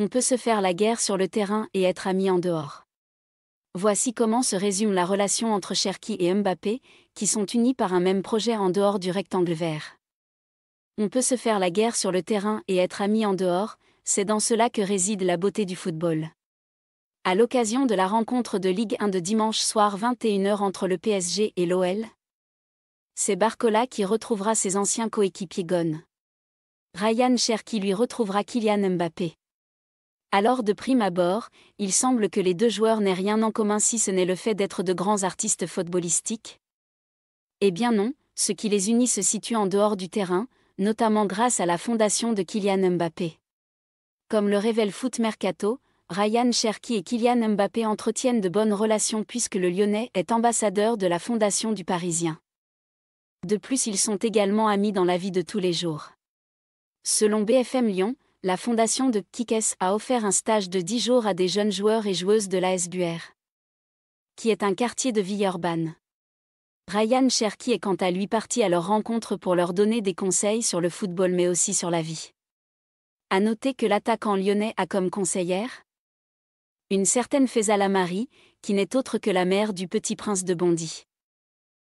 on peut se faire la guerre sur le terrain et être amis en dehors. Voici comment se résume la relation entre Cherki et Mbappé, qui sont unis par un même projet en dehors du rectangle vert. On peut se faire la guerre sur le terrain et être amis en dehors, c'est dans cela que réside la beauté du football. À l'occasion de la rencontre de Ligue 1 de dimanche soir 21h entre le PSG et l'OL, c'est Barcola qui retrouvera ses anciens coéquipiers Gone. Ryan Cherki lui retrouvera Kylian Mbappé. Alors de prime abord, il semble que les deux joueurs n'aient rien en commun si ce n'est le fait d'être de grands artistes footballistiques. Eh bien non, ce qui les unit se situe en dehors du terrain, notamment grâce à la fondation de Kylian Mbappé. Comme le révèle Foot Mercato, Ryan Cherki et Kylian Mbappé entretiennent de bonnes relations puisque le Lyonnais est ambassadeur de la fondation du Parisien. De plus, ils sont également amis dans la vie de tous les jours. Selon BFM Lyon, la fondation de Kikes a offert un stage de 10 jours à des jeunes joueurs et joueuses de l'ASBR, qui est un quartier de Villeurbanne. Ryan Cherky est quant à lui parti à leur rencontre pour leur donner des conseils sur le football mais aussi sur la vie. À noter que l'attaquant lyonnais a comme conseillère une certaine Faisala Marie, qui n'est autre que la mère du petit prince de Bondy.